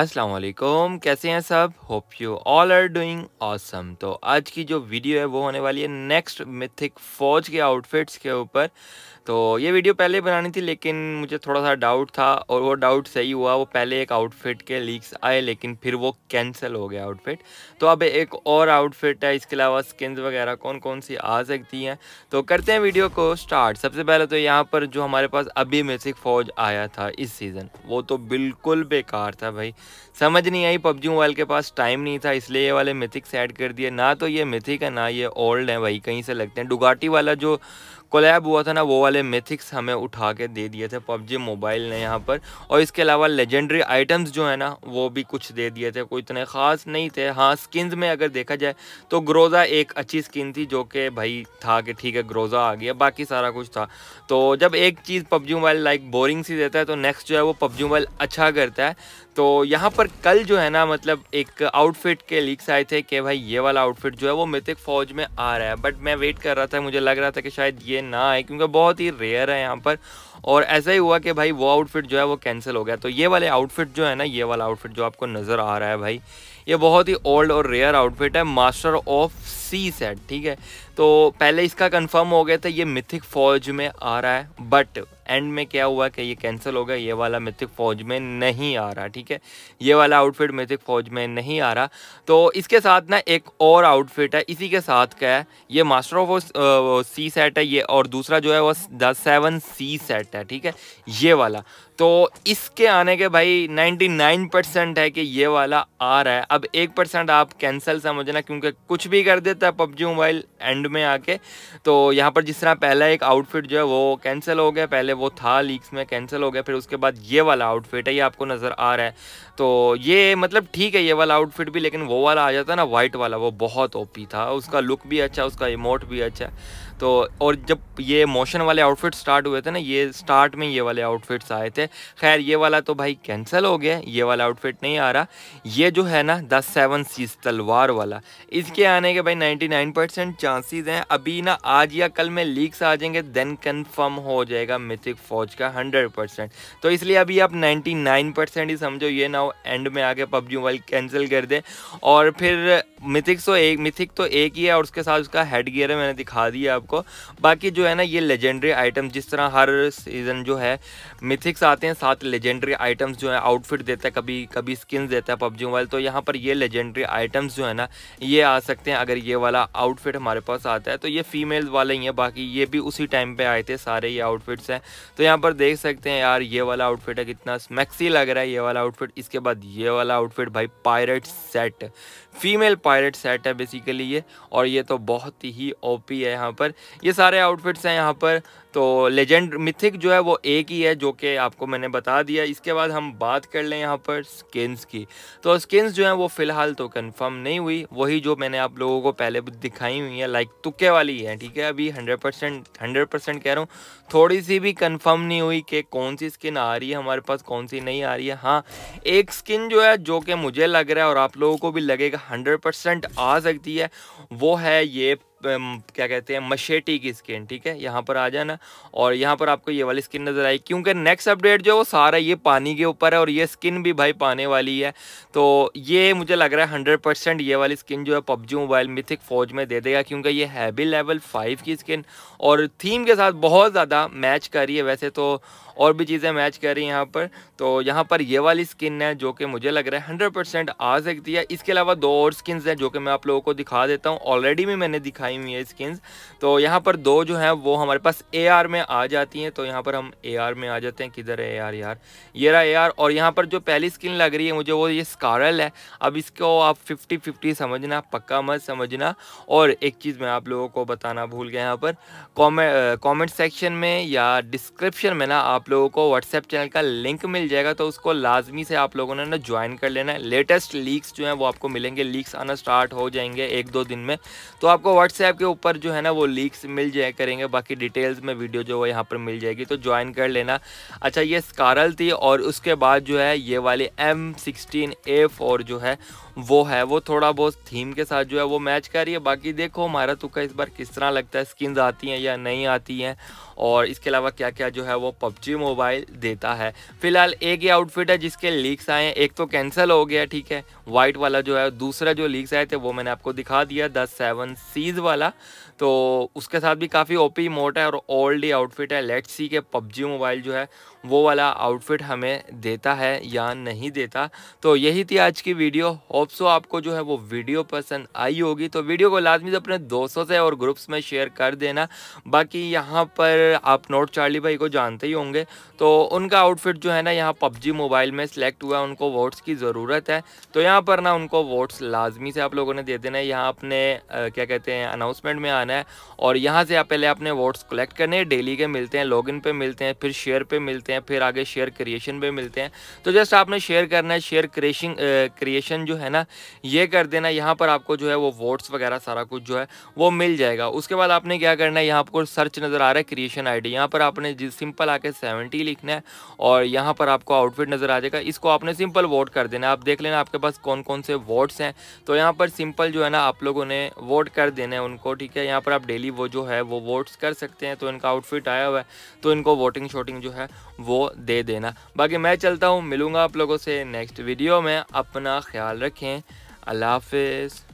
असलकुम कैसे हैं सब hope you all are doing awesome तो आज की जो वीडियो है वो होने वाली है नेक्स्ट मिथिक फ़ौज के आउटफिट्स के ऊपर तो ये वीडियो पहले बनानी थी लेकिन मुझे थोड़ा सा डाउट था और वो डाउट सही हुआ वो पहले एक आउटफिट के लीक्स आए लेकिन फिर वो कैंसिल हो गया आउटफिट तो अब एक और आउटफिट है इसके अलावा स्किन्स वगैरह कौन कौन सी आ सकती हैं तो करते हैं वीडियो को स्टार्ट सबसे पहले तो यहाँ पर जो हमारे पास अभी मिथिक फ़ौज आया था इस सीज़न वो तो बिल्कुल बेकार था भाई समझ नहीं आई पबजी मोबाइल के पास टाइम नहीं था इसलिए ये वाले मिथिक्स ऐड कर दिए ना तो ये मिथिक है ना ये ओल्ड है भाई कहीं से लगते हैं डुगाटी वाला जो कोलैब हुआ था ना वो वाले मिथिक्स हमें उठा के दे दिए थे पबजी मोबाइल ने यहाँ पर और इसके अलावा लेजेंडरी आइटम्स जो है ना वो भी कुछ दे दिए थे कोई इतने ख़ास नहीं थे हाँ स्किन्स में अगर देखा जाए तो ग्रोज़ा एक अच्छी स्किन थी जो कि भाई था कि ठीक है ग्रोज़ा आ गया बाकी सारा कुछ था तो जब एक चीज़ पबजी मोबाइल लाइक बोरिंग सी देता है तो नेक्स्ट जो है वो पबजी मोबाइल अच्छा करता है तो यहाँ पर कल जो है ना मतलब एक आउटफिट के लीक्स आए थे कि भाई ये वाला आउटफिट जो है वो मिथिक फौज में आ रहा है बट मैं वेट कर रहा था मुझे लग रहा था कि शायद ये ना आए क्योंकि बहुत ही रेयर है यहाँ पर और ऐसा ही हुआ कि भाई वो आउटफिट जो है वो कैंसिल हो गया तो ये वाले आउटफिट जो है ना ये वाला आउटफिट जो आपको नज़र आ रहा है भाई ये बहुत ही ओल्ड और रेयर आउटफिट है मास्टर ऑफ सी सेट ठीक है तो पहले इसका कंफर्म हो गया था ये मिथिक फौज में आ रहा है बट एंड में क्या हुआ कि ये कैंसिल हो गया ये वाला मिथिक फौज में नहीं आ रहा ठीक है ये वाला आउटफिट मिथिक फौज में नहीं आ रहा तो इसके साथ ना एक और आउटफिट है इसी के साथ का है ये मास्टर ऑफ सी सेट है ये और दूसरा जो है वो द सेवन सी सेट है ठीक है ये वाला तो इसके आने के भाई 99 परसेंट है कि ये वाला आ रहा है अब एक परसेंट आप कैंसिल समझना क्योंकि कुछ भी कर देता है पबजी मोबाइल एंड में आके तो यहाँ पर जिस तरह पहला एक आउटफिट जो है वो कैंसिल हो गया पहले वो था लीक्स में कैंसिल हो गया फिर उसके बाद ये वाला आउटफिट है ये आपको नज़र आ रहा है तो ये मतलब ठीक है ये वाला आउटफिट भी लेकिन वो वाला आ जाता ना वाइट वाला वो बहुत ओपी था उसका लुक भी अच्छा उसका इमोट भी अच्छा तो और जब ये मोशन वाले आउटफिट स्टार्ट हुए थे ना ये स्टार्ट में ये वाले आउटफिट्स आए थे खैर ये वाला तो भाई कैंसिल हो गया ये वाला आउटफिट नहीं आ रहा ये जो है ना द सेवन सीज तलवार वाला इसके आने के भाई 99 परसेंट चांसेज हैं अभी ना आज या कल में लीक्स आ जाएंगे देन कन्फर्म हो जाएगा मिथिक फौज का हंड्रेड परसेंट तो इसलिए अभी आप नाइन्टी नाइन परसेंट ही समझो ये ना एंड में आके पबजी मोबाइल कैंसिल कर दे और फिर मिथिक तो एक मिथिक तो एक ही है और उसके साथ उसका हेड गियर है मैंने दिखा दिया आपको बाकी जो है ना ये लेजेंडरी आइटम जिस तरह हर सीज़न जो है मिथिक्स आते हैं साथ लेजेंडरी आइटम्स जो है आउटफिट देता है कभी कभी स्किन देता है पबजी मोबाइल तो यहाँ पर ये लेजेंडरी आइटम्स जो है ना ये आ सकते हैं अगर ये वाला आउटफिट हमारे पास आता है तो ये फीमेल वाले ही हैं बाकी ये भी उसी टाइम पर आए थे सारे ये आउटफिट्स हैं तो यहाँ पर देख सकते हैं यार ये वाला आउटफिट है कितना स्मैक्सी लग रहा है ये वाला आउटफिट इसके बाद ये वाला आउटफिट भाई pirate set female pilot set है बेसिकली ये और ये तो बहुत ही ओपी है यहाँ पर ये सारे आउटफिट्स हैं यहाँ पर तो लेजेंड मिथिक जो है वो एक ही है जो कि आपको मैंने बता दिया इसके बाद हम बात कर लें यहाँ पर स्किन्स की तो स्किन्स जो है वो फ़िलहाल तो कंफर्म नहीं हुई वही जो मैंने आप लोगों को पहले दिखाई हुई है लाइक तुक्के वाली है ठीक है अभी हंड्रेड परसेंट हंड्रेड परसेंट कह रहा हूँ थोड़ी सी भी कंफर्म नहीं हुई कि कौन सी स्किन आ रही है हमारे पास कौन सी नहीं आ रही है हाँ एक स्किन जो है जो कि मुझे लग रहा है और आप लोगों को भी लगेगा हंड्रेड आ सकती है वो है ये क्या कहते हैं मशेटी की स्किन ठीक है यहाँ पर आ जाना और यहाँ पर आपको ये वाली स्किन नज़र आई क्योंकि नेक्स्ट अपडेट जो है वो सारा ये पानी के ऊपर है और ये स्किन भी भाई पाने वाली है तो ये मुझे लग रहा है हंड्रेड परसेंट ये वाली स्किन जो है पबजी मोबाइल मिथिक फौज में दे देगा क्योंकि ये हैवी लेवल फाइव की स्किन और थीम के साथ बहुत ज़्यादा मैच कर रही है वैसे तो और भी चीज़ें मैच कर रही हैं यहाँ पर तो यहाँ पर ये वाली स्किन है जो कि मुझे लग रहा है हंड्रेड परसेंट आ सकती है इसके अलावा दो और स्किन्स हैं जो कि मैं आप लोगों को दिखा देता हूँ ऑलरेडी भी मैंने दिखाई हुई है स्किन्स तो यहाँ पर दो जो हैं वो हमारे पास ए आर में आ जाती हैं तो यहाँ पर हम ए आर में आ जाते हैं किधर है ए आर यार ये रहा ए आर और यहाँ पर जो पहली स्किन लग रही है मुझे वो ये स्कारल है अब इसको आप फिफ्टी फिफ्टी समझना पक्का मत समझना और एक चीज़ मैं आप लोगों को बताना भूल गया यहाँ पर कॉमेंट सेक्शन में या डिस्क्रिप्शन में ना आप आप लोगों को व्हाट्सएप चैनल का लिंक मिल जाएगा तो उसको लाजमी से आप लोगों ने ना ज्वाइन कर लेना है लेटेस्ट लीक्स जो हैं वो आपको मिलेंगे लीक्स आना स्टार्ट हो जाएंगे एक दो दिन में तो आपको व्हाट्सएप के ऊपर जो है ना वो लीक्स मिल जाए करेंगे बाकी डिटेल्स में वीडियो जो है यहाँ पर मिल जाएगी तो ज्वाइन कर लेना अच्छा ये स्कारल थी और उसके बाद जो है ये वाली एम सिक्सटीन ए फोर जो है वो है वो थोड़ा बहुत थीम के साथ जो है वो मैच कर रही है बाकी देखो हमारा का इस बार किस तरह लगता है स्किन्स आती हैं या नहीं आती हैं और इसके अलावा क्या क्या जो है वो पबजी जी मोबाइल देता है फिलहाल एक ही आउटफिट है जिसके लीक्स आए हैं एक तो कैंसिल हो गया ठीक है वाइट वाला जो है दूसरा जो लीक्स आए थे वो मैंने आपको दिखा दिया द सेवन सीज वाला तो उसके साथ भी काफ़ी ओपी मोट है और ओल्ड ही आउटफिट है लेट्स सी के पबजी मोबाइल जो है वो वाला आउटफिट हमें देता है या नहीं देता तो यही थी आज की वीडियो होप्सो आपको जो है वो वीडियो पसंद आई होगी तो वीडियो को लाजमी से अपने दोस्तों से और ग्रुप्स में शेयर कर देना बाकी यहाँ पर आप नोट चार्ली भाई को जानते ही होंगे तो उनका आउटफिट जो है ना यहाँ पबजी मोबाइल में सेलेक्ट हुआ है उनको वोट्स की ज़रूरत है तो यहाँ पर ना उनको वोट्स लाजमी से आप लोगों ने दे देना है यहाँ अपने क्या कहते हैं अनाउंसमेंट में आना करना है और यहाँ से आप पहले अपने वोट्स कलेक्ट करने हैं डेली के मिलते हैं लॉगिन पे मिलते हैं फिर शेयर पे मिलते हैं फिर आगे शेयर क्रिएशन पे मिलते हैं तो जस्ट आपने शेयर करना है शेयर क्रिएशन क्रिएशन जो है ना ये कर देना यहाँ पर आपको जो है वो वोट्स वगैरह सारा कुछ जो है वो मिल जाएगा उसके बाद आपने क्या करना है यहाँ आपको सर्च नज़र आ रहा है क्रिएशन आई डी पर आपने सिंपल आके सेवेंटी लिखना है और यहाँ पर आपको आउटफिट नज़र आ जाएगा इसको आपने सिंपल वोट कर देना आप देख लेना आपके पास कौन कौन से वोट्स हैं तो यहाँ पर सिंपल जो है ना आप लोगों ने वोट कर देना है उनको ठीक है यहाँ पर आप डेली वो जो है वो वोट्स कर सकते हैं तो इनका आउटफिट आया हुआ है तो इनको वोटिंग शोटिंग जो है वो दे देना बाकी मैं चलता हूँ मिलूँगा आप लोगों से नेक्स्ट वीडियो में अपना ख्याल रखें अल्लाह हाफिज़